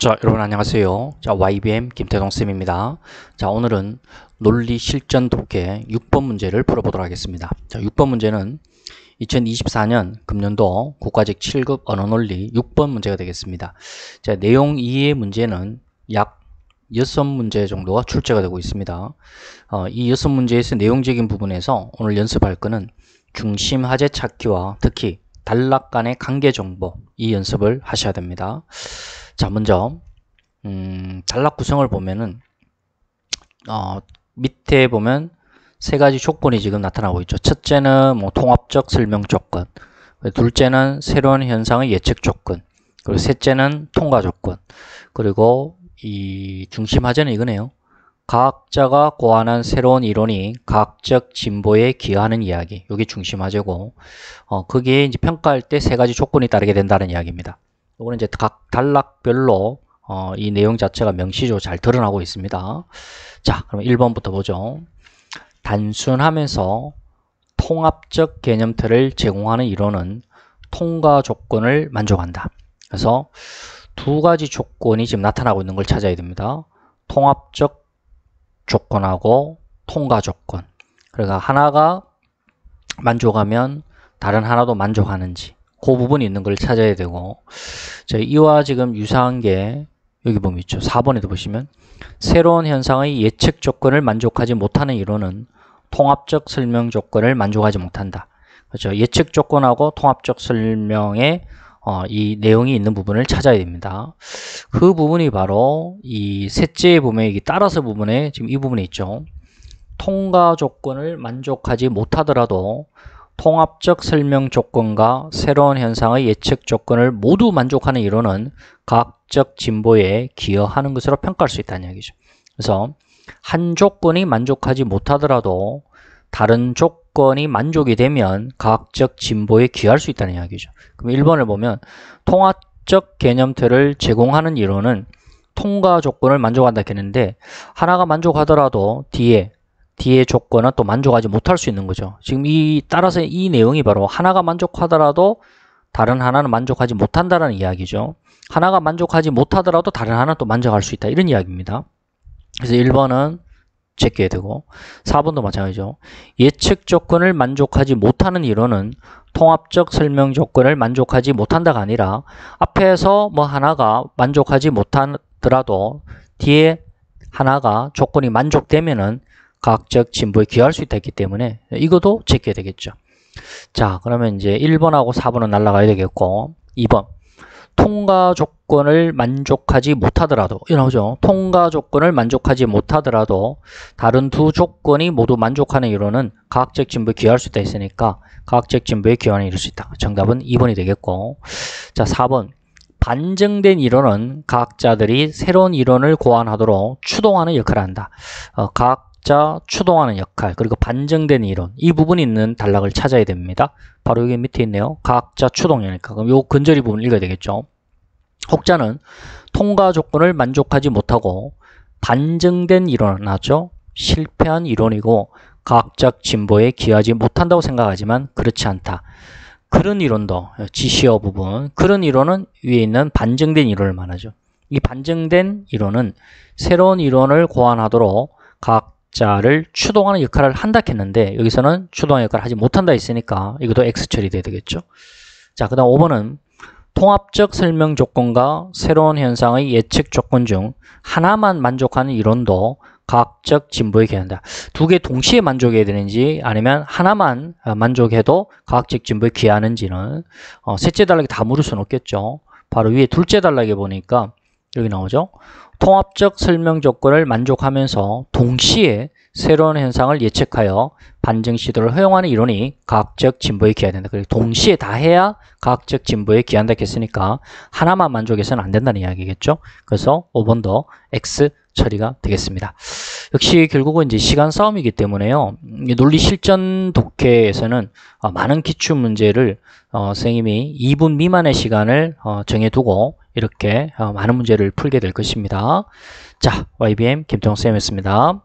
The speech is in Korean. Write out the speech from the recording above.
자 여러분 안녕하세요 자 YBM 김태동쌤입니다 자 오늘은 논리 실전 독해 6번 문제를 풀어보도록 하겠습니다 자 6번 문제는 2024년 금년도 국가직 7급 언어논리 6번 문제가 되겠습니다 자 내용 2의 문제는 약 6문제 정도가 출제가 되고 있습니다 어, 이 6문제에서 내용적인 부분에서 오늘 연습할 거는 중심 하재 찾기와 특히 단락 간의 관계 정보 이 연습을 하셔야 됩니다 자 먼저 음, 단락 구성을 보면은 어, 밑에 보면 세 가지 조건이 지금 나타나고 있죠. 첫째는 뭐 통합적 설명 조건, 둘째는 새로운 현상의 예측 조건, 그리고 셋째는 통과 조건, 그리고 이 중심 화제는 이거네요. 과학자가 고안한 새로운 이론이 과학적 진보에 기여하는 이야기. 이게 중심 화제고, 어, 거기에 이제 평가할 때 세 가지 조건이 따르게 된다는 이야기입니다. 요거는 이제 각 단락별로 어, 이 내용 자체가 명시적으로 잘 드러나고 있습니다. 자, 그럼 1번부터 보죠. 단순하면서 통합적 개념틀을 제공하는 이론은 통과 조건을 만족한다. 그래서 두 가지 조건이 지금 나타나고 있는 걸 찾아야 됩니다. 통합적 조건하고 통과 조건. 그러니까 하나가 만족하면 다른 하나도 만족하는지 그 부분이 있는 걸 찾아야 되고 자, 이와 지금 유사한 게 여기 보면 있죠. 4번에도 보시면 새로운 현상의 예측 조건을 만족하지 못하는 이론은 통합적 설명 조건을 만족하지 못한다. 그렇죠. 예측 조건하고 통합적 설명의 어, 이 내용이 있는 부분을 찾아야 됩니다. 그 부분이 바로 이 셋째 보면 이게 따라서 부분에 지금 이 부분에 있죠. 통과 조건을 만족하지 못하더라도 통합적 설명 조건과 새로운 현상의 예측 조건을 모두 만족하는 이론은 과학적 진보에 기여하는 것으로 평가할 수 있다는 얘기죠. 그래서 한 조건이 만족하지 못하더라도 다른 조건이 만족이 되면 과학적 진보에 기여할 수 있다는 이야기죠. 그럼 1번을 보면 통합적 개념틀을 제공하는 이론은 통과 조건을 만족한다 했는데 하나가 만족하더라도 뒤에 뒤에 조건은 또 만족하지 못할 수 있는 거죠. 지금 이 따라서 이 내용이 바로 하나가 만족하더라도 다른 하나는 만족하지 못한다는 라 이야기죠. 하나가 만족하지 못하더라도 다른 하나는 또 만족할 수 있다. 이런 이야기입니다. 그래서 1번은 제껴야 되고 4번도 마찬가지죠. 예측 조건을 만족하지 못하는 이론은 통합적 설명 조건을 만족하지 못한다가 아니라 앞에서 뭐 하나가 만족하지 못하더라도 뒤에 하나가 조건이 만족되면은 과학적 진보에 기여할 수 있다 했기 때문에 이것도 제껴야 되겠죠. 자 그러면 이제 1번하고 4번은 날라가야 되겠고 2번 통과 조건을 만족하지 못하더라도 이 나오죠. 통과 조건을 만족하지 못하더라도 다른 두 조건이 모두 만족하는 이론은 과학적 진보에 기여할 수 있다 했으니까 과학적 진보에 기여하는 이룰 수 있다. 정답은 2번이 되겠고 자 4번 반증된 이론은 과학자들이 새로운 이론을 고안하도록 추동하는 역할을 한다. 어, 과학 자 추동하는 역할 그리고 반증된 이론 이 부분이 있는 단락을 찾아야 됩니다 바로 여기 밑에 있네요 각자 추동이니까 그럼 요근절이 부분 읽어야 되겠죠 혹자는 통과 조건을 만족하지 못하고 반증된 이론은 나죠 실패한 이론이고 과학적 진보에 기여하지 못한다고 생각하지만 그렇지 않다 그런 이론도 지시어 부분 그런 이론은 위에 있는 반증된 이론을 말하죠 이 반증된 이론은 새로운 이론을 고안하도록 각 자를 추동하는 역할을 한다 했는데 여기서는 추동하는 역할을 하지 못한다 했으니까 이것도 x 처리돼야 되겠죠. 자, 그 다음 5번은 통합적 설명 조건과 새로운 현상의 예측 조건 중 하나만 만족하는 이론도 과학적 진보에 기여한다. 두 개 동시에 만족해야 되는지 아니면 하나만 어, 만족해도 과학적 진보에 기여하는지는 어, 셋째 단락에다 물을 수는 없겠죠. 바로 위에 둘째 단락에 보니까 여기 나오죠. 통합적 설명 조건을 만족하면서 동시에 새로운 현상을 예측하여 반증 시도를 허용하는 이론이 과학적 진보에 기여해 된다. 그리고 동시에 다 해야 과학적 진보에 기여한다 했으니까 하나만 만족해서는 안 된다는 이야기겠죠. 그래서 5번도 X 처리가 되겠습니다. 역시 결국은 이제 시간 싸움이기 때문에요. 논리 실전 독해에서는 어, 많은 기출 문제를 어, 선생님이 2분 미만의 시간을 어, 정해두고 이렇게 어, 많은 문제를 풀게 될 것입니다. 자, YBM 김정쌤이었습니다.